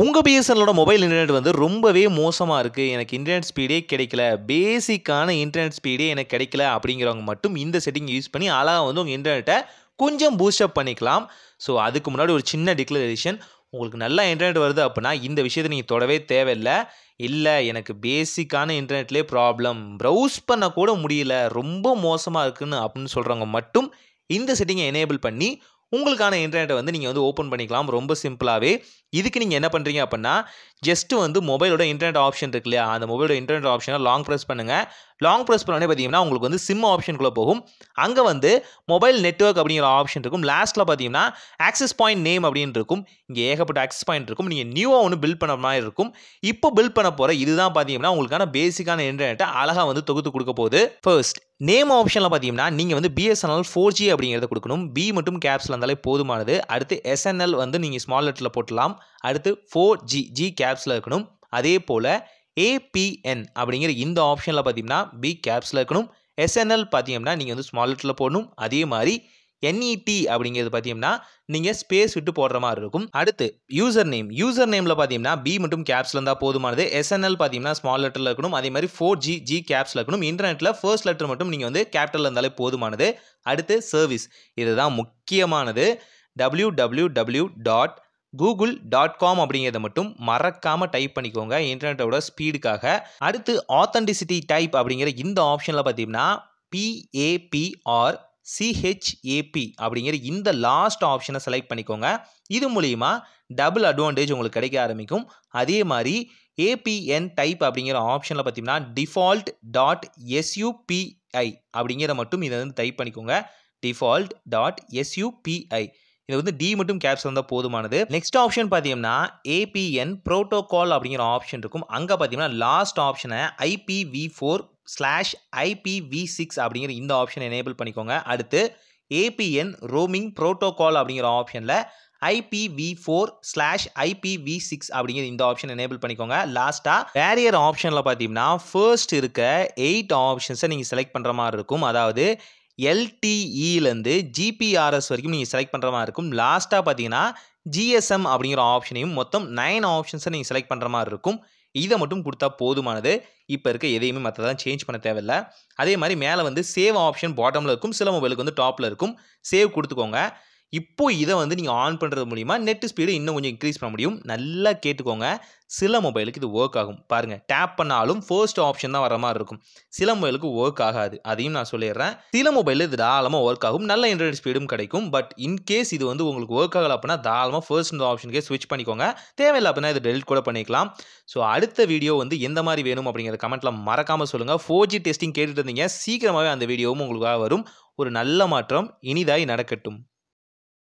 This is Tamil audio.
உங்கள் பிஎஸ்என்எலோட மொபைல் இன்டர்நெட் வந்து ரொம்பவே மோசமாக இருக்குது எனக்கு இன்டர்நெட் ஸ்பீடே கிடைக்கல பேசிக்கான இன்டர்நெட் ஸ்பீடே எனக்கு கிடைக்கல அப்படிங்கிறவங்க மட்டும் இந்த செட்டிங் யூஸ் பண்ணி அழகாக வந்து உங்கள் இன்டர்நெட்டை கொஞ்சம் பூஸ்டப் பண்ணிக்கலாம் ஸோ அதுக்கு முன்னாடி ஒரு சின்ன டிக்ளரேஷன் உங்களுக்கு நல்லா இன்டர்நெட் வருது அப்படின்னா இந்த விஷயத்தை நீங்கள் தொடவே தேவையில்லை இல்லை எனக்கு பேசிக்கான இன்டர்நெட்லேயே ப்ராப்ளம் ப்ரௌஸ் பண்ணக்கூட முடியல ரொம்ப மோசமாக இருக்குதுன்னு அப்படின்னு சொல்கிறவங்க மட்டும் இந்த செட்டிங்கை எனேபிள் பண்ணி உங்களுக்கான இன்டர்நெட்டை வந்து நீங்கள் வந்து ஓப்பன் பண்ணிக்கலாம் ரொம்ப சிம்பிளாகவே இதுக்கு நீங்கள் என்ன பண்ணுறீங்க அப்படின்னா ஜஸ்ட்டு வந்து மொபைலோட இன்டர்நெட் ஆப்ஷன் இருக்கு இல்லையா அந்த மொபைலோட இன்டர்நெட் ஆப்ஷனை லாங் ப்ரெஸ் பண்ணுங்கள் லாங் ப்ரெஸ் பண்ணோடனே பார்த்தீங்கன்னா உங்களுக்கு வந்து சிம் ஆப்ஷனுக்குள்ளே போகும் அங்கே வந்து மொபைல் நெட்ஒர்க் அப்படிங்கிற ஆப்ஷன் இருக்கும் லாஸ்ட்டில் பார்த்தீங்கன்னா ஆக்சஸ் பாயிண்ட் நேம் அப்படின்னு இருக்கும் இங்கே ஏகப்பட்ட ஆக்சஸ் பாயிண்ட் இருக்கும் நீங்கள் நியூவாக ஒன்று பில் பண்ண மாதிரி இருக்கும் இப்போ பில் பண்ண போகிற இதுதான் பார்த்தீங்கன்னா உங்களுக்கான பேசிக்கான இன்டர்நெட்டை அழகாக வந்து தொகுத்து கொடுக்க போகுது ஃபர்ஸ்ட் நேம் ஆப்ஷனில் பார்த்தீங்கன்னா நீங்கள் வந்து பிஎஸ்என்எல் ஃபோர் ஜி அப்படிங்கிறத கொடுக்கணும் பி மட்டும் கேப்ஸில் இருந்தாலே போதுமானது அடுத்து எஸ்என்எல் வந்து நீங்கள் ஸ்மால் லெட்டரில் போட்டலாம் அடுத்து ஃபோர் ஜி ஜி கேப்ஸில் இருக்கணும் அதே போல் ஏபிஎன் அப்படிங்கிற இந்த ஆப்ஷனில் பார்த்தீங்கன்னா பி கேப்ஸில் இருக்கணும் எஸ்என்எல் பார்த்தீங்கன்னா நீங்கள் வந்து ஸ்மால் லெட்டரில் போடணும் அதே மாதிரி என்இடி e அப்படிங்கிறது பார்த்தீங்கன்னா நீங்கள் ஸ்பேஸ் விட்டு போடுற மாதிரி இருக்கும் அடுத்து யூசர் நேம் யூசர் நேமில் பார்த்தீங்கன்னா பி மட்டும் கேப்ஸில் இருந்தால் போதுமானது எஸ்என்எல் பார்த்தீங்கன்னா ஸ்மால் லெட்டரில் இருக்கணும் அதே மாதிரி ஃபோர் ஜி ஜி கேப்ஸில் இருக்கணும் இன்டர்நெட்டில் ஃபர்ஸ்ட் லெட்டர் மட்டும் நீங்கள் வந்து கேபிட்டலில் இருந்தாலே போதுமானது அடுத்து சர்வீஸ் இதுதான் முக்கியமானது W W W dot Google dot com அப்படிங்கிறத மட்டும் மறக்காமல் டைப் பண்ணிக்கோங்க இன்டர்நெட்டோட ஸ்பீடுக்காக அடுத்து ஆத்தன்டிசிட்டி டைப் அப்படிங்கிற இந்த ஆப்ஷனில் பார்த்தீங்கன்னா பிஏபிஆர் சிஹெச்ஏபி அப்படிங்கிற இந்த லாஸ்ட் ஆப்ஷனை செலக்ட் பண்ணிக்கோங்க இது மூலிமா டபுள் அட்வான்டேஜ் உங்களுக்கு கிடைக்க ஆரம்பிக்கும் அதே மாதிரி ஏபிஎன் டைப் அப்படிங்கிற ஆப்ஷனில் பார்த்தீங்கன்னா டிஃபால்ட் டாட் எஸ்யூபிஐ அப்படிங்கிற மட்டும் இதை வந்து டைப் பண்ணிக்கோங்க டிஃபால்ட் டாட் எஸ்யூபிஐ இது வந்து டி மட்டும் கேப்ஸ் வந்தால் போதுமானது நெக்ஸ்ட் ஆப்ஷன் பார்த்தீங்கன்னா ஏபிஎன் ப்ரோட்டோகால் அப்படிங்கிற ஆப்ஷன் இருக்கும் அங்கே பார்த்தீங்கன்னா லாஸ்ட் ஆப்ஷனை IPv four slash IPv six அப்படிங்கிற இந்த ஆப்ஷன் எனேபிள் பண்ணிக்கோங்க அடுத்து ஏபிஎன் ரோமிங் ப்ரோட்டோகால் அப்படிங்கிற ஆப்ஷனில் IPv four slash IPv six அப்படிங்கிற இந்த ஆப்ஷன் எனேபிள் பண்ணிக்கோங்க லாஸ்ட்டாக வேரியர் ஆப்ஷனில் பார்த்தீங்கன்னா ஃபர்ஸ்ட் இருக்க எயிட் ஆப்ஷன்ஸை நீங்கள் செலக்ட் பண்ணுற மாதிரி இருக்கும் அதாவது எல்டிஇலேருந்து e ஜிபிஆர்எஸ் வரைக்கும் நீங்கள் செலக்ட் பண்ணுற மாதிரி இருக்கும் லாஸ்ட்டாக பார்த்தீங்கன்னா ஜிஎஸ்எம் அப்படிங்கிற ஆப்ஷனையும் மொத்தம் நைன் ஆப்ஷன்ஸை நீங்கள் செலக்ட் பண்ணுற மாதிரி இருக்கும் இதை மட்டும் கொடுத்தா போதுமானது இப்போ இருக்க எதையுமே மற்றதான் சேஞ்ச் பண்ண தேவையில்ல அதே மாதிரி மேலே வந்து சேவ் ஆப்ஷன் பாட்டமில் இருக்கும் சில மொபைலுக்கு வந்து டாப்பில் இருக்கும் சேவ் கொடுத்துக்கோங்க இப்போ இதை வந்து நீங்கள் ஆன் பண்ணுறது மூலிமா நெட் ஸ்பீடு இன்னும் கொஞ்சம் இன்க்ரீஸ் பண்ண முடியும் நல்லா கேட்டுக்கோங்க சில மொபைலுக்கு இது ஒர்க் ஆகும் பாருங்கள் டேப் பண்ணாலும் ஃபர்ஸ்ட் ஆப்ஷன் தான் வர மாதிரி இருக்கும் சில மொபைலுக்கு ஒர்க் ஆகாது அதையும் நான் சொல்லிடுறேன் சில மொபைலில் இது தாராளமாக ஒர்க் ஆகும் நல்ல இன்டர்நெட் ஸ்பீடும் கிடைக்கும் பட் இன்கேஸ் இது வந்து உங்களுக்கு ஒர்க் ஆகலை அப்படின்னா தாராளமாக ஃபர்ஸ்ட் இந்த ஆப்ஷனுக்கே ஸ்விட்ச் பண்ணிக்கோங்க தேவையில்லை அப்படின்னா இது டெலிட் கூட பண்ணிக்கலாம் ஸோ அடுத்த வீடியோ வந்து எந்த மாதிரி வேணும் அப்படிங்கிற கமெண்ட்டில் மறக்காமல் சொல்லுங்கள் ஃபோர் ஜி டெஸ்டிங் கேட்டுட்டு இருந்தீங்க சீக்கிரமாகவே அந்த வீடியோவும் உங்களுக்காக வரும் ஒரு நல்ல மாற்றம் இனிதாய் நடக்கட்டும்